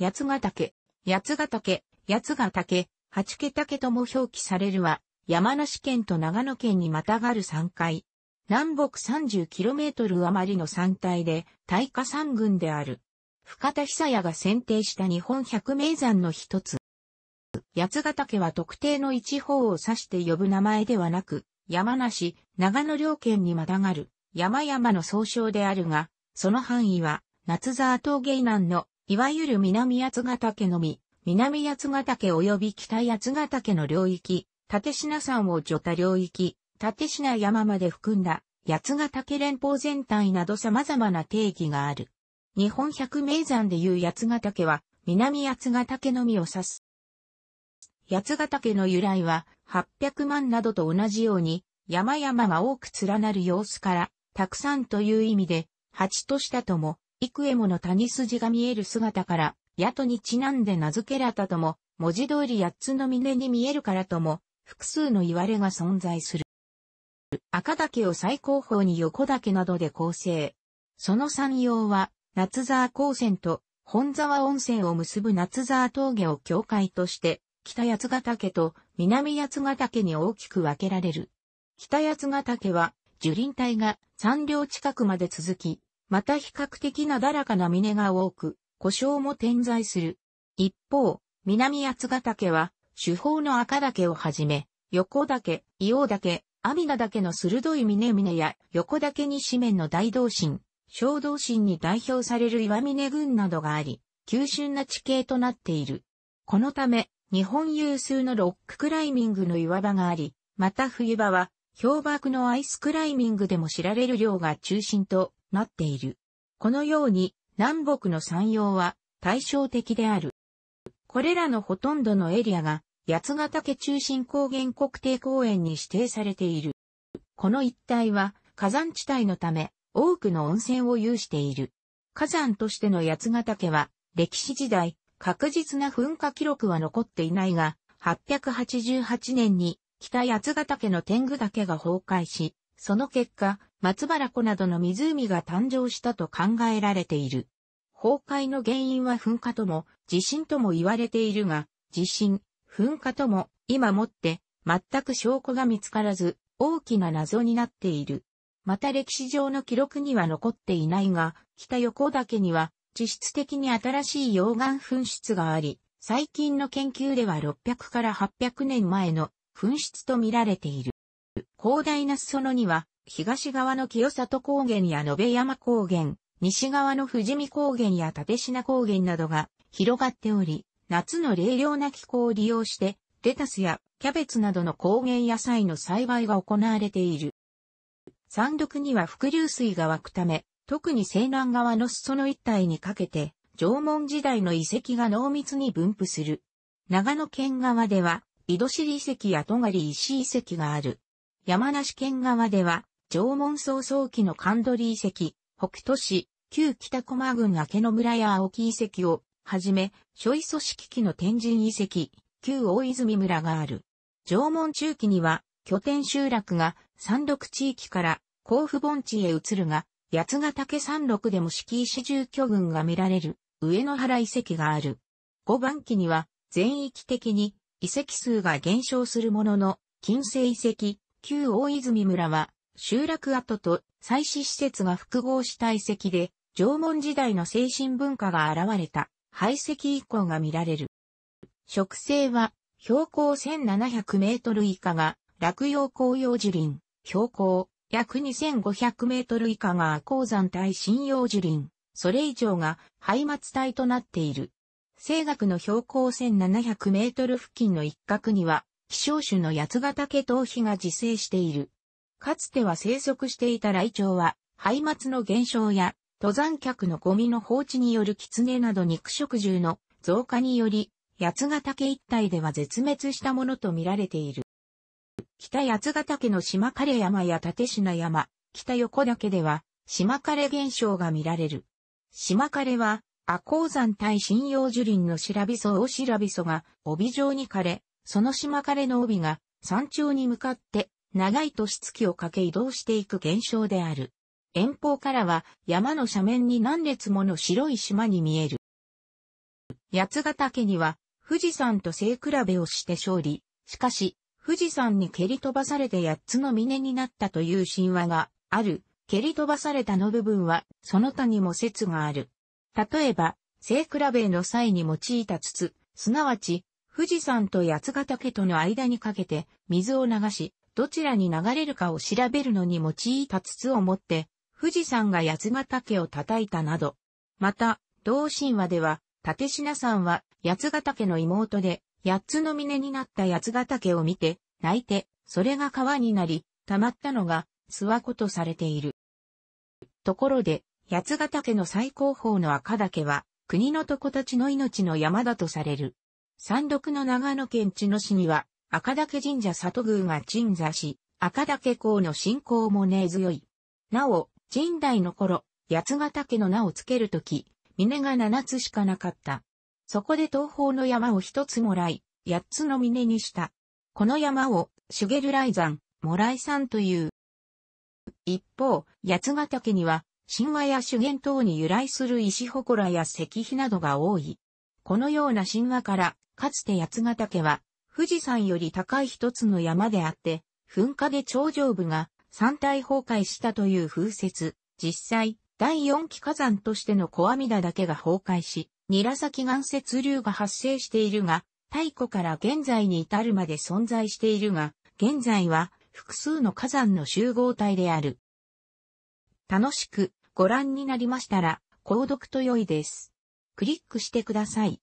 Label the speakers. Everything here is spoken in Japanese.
Speaker 1: 八ヶ岳、八ヶ岳、八ヶ岳、八ヶ岳とも表記されるは、山梨県と長野県にまたがる山階。南北 30km 余りの山体で、大火山群である。深田久也が選定した日本百名山の一つ。八ヶ岳は特定の一方を指して呼ぶ名前ではなく、山梨、長野両県にまたがる山々の総称であるが、その範囲は夏沢峠南のいわゆる南八ヶ岳のみ、南八ヶ岳及び北八ヶ岳の領域、立品山を除他領域、立品山まで含んだ八ヶ岳連邦全体など様々な定義がある。日本百名山でいう八ヶ岳は、南八ヶ岳のみを指す。八ヶ岳の由来は、八百万などと同じように、山々が多く連なる様子から、たくさんという意味で、八としたとも、幾重もの谷筋が見える姿から、宿にちなんで名付けられたとも、文字通り八つの峰に見えるからとも、複数の言われが存在する。赤岳を最高峰に横岳などで構成。その山陽は、夏沢高線と本沢温泉を結ぶ夏沢峠を境界として、北八ヶ岳と南八ヶ岳に大きく分けられる。北八ヶ岳は、樹林帯が山稜近くまで続き、また比較的なだらかな峰が多く、故障も点在する。一方、南八ヶ岳は、主峰の赤岳をはじめ、横岳、硫黄岳、阿弥陀岳の鋭い峰々や横岳に四面の大道心、小道心に代表される岩峰群などがあり、急峻な地形となっている。このため、日本有数のロッククライミングの岩場があり、また冬場は、氷瀑のアイスクライミングでも知られる量が中心となっている。このように南北の山陽は対照的である。これらのほとんどのエリアが八ヶ岳中心高原国定公園に指定されている。この一帯は火山地帯のため多くの温泉を有している。火山としての八ヶ岳は歴史時代確実な噴火記録は残っていないが888年に北八ヶ岳の天狗岳が崩壊しその結果、松原湖などの湖が誕生したと考えられている。崩壊の原因は噴火とも、地震とも言われているが、地震、噴火とも、今もって、全く証拠が見つからず、大きな謎になっている。また歴史上の記録には残っていないが、北横岳には、地質的に新しい溶岩噴出があり、最近の研究では600から800年前の噴出と見られている。広大な裾野には、東側の清里高原や延山高原、西側の富士見高原や立科高原などが広がっており、夏の冷涼な気候を利用して、レタスやキャベツなどの高原野菜の栽培が行われている。山麓には伏流水が湧くため、特に西南側の裾野一帯にかけて、縄文時代の遺跡が濃密に分布する。長野県側では、井戸尻遺跡や戸狩石遺跡がある。山梨県側では、縄文早早期の神取遺跡、北都市、旧北駒郡明野村や青木遺跡を、はじめ、諸位組織機の天神遺跡、旧大泉村がある。縄文中期には、拠点集落が山麓地域から甲府盆地へ移るが、八ヶ岳山麓でも敷石住居群が見られる上野原遺跡がある。五番期には全域的に遺跡数が減少するものの、近世遺跡、旧大泉村は、集落跡と祭祀施設が複合した遺跡で、縄文時代の精神文化が現れた、排石遺構が見られる。植生は、標高1700メートル以下が、落葉紅葉樹林、標高約2500メートル以下が鉱山帯針葉樹林、それ以上が廃末帯となっている。西学の標高1700メートル付近の一角には、希少種の八ヶ岳頭皮が自生している。かつては生息していたライチョウは、廃末の減少や、登山客のゴミの放置による狐など肉食獣の増加により、八ヶ岳一帯では絶滅したものとみられている。北八ヶ岳の島枯山や立品山、北横岳では、島枯現象が見られる。島枯は、赤鉱山対針葉樹林の白びそ大白びそが帯状に枯れ、その島枯れの帯が山頂に向かって長い年月をかけ移動していく現象である。遠方からは山の斜面に何列もの白い島に見える。八ヶ岳には富士山と背比べをして勝利。しかし、富士山に蹴り飛ばされて八つの峰になったという神話がある。蹴り飛ばされたの部分はその他にも説がある。例えば、背比べの際に用いた筒、すなわち富士山と八ヶ岳との間にかけて水を流し、どちらに流れるかを調べるのに用いた筒を持って、富士山が八ヶ岳を叩いたなど。また、同神話では、立品さんは八ヶ岳の妹で、八つの峰になった八ヶ岳を見て、泣いて、それが川になり、溜まったのが、諏訪湖とされている。ところで、八ヶ岳の最高峰の赤岳は、国のとこたちの命の山だとされる。山麓の長野県茅野市には、赤岳神社里宮が鎮座し、赤岳公の信仰も根強い。なお、神代の頃、八ヶ岳の名をつけるとき、峰が七つしかなかった。そこで東方の山を一つもらい、八つの峰にした。この山を、シュゲルライ山、もらい山という。一方、八ヶ岳には、神話や修験等に由来する石祠や石碑などが多い。このような神話から、かつて八ヶ岳は、富士山より高い一つの山であって、噴火で頂上部が山体崩壊したという風説。実際、第4期火山としての小阿弥陀岳が崩壊し、ニラサキ岩雪流が発生しているが、太古から現在に至るまで存在しているが、現在は複数の火山の集合体である。楽しくご覧になりましたら、購読と良いです。クリックしてください。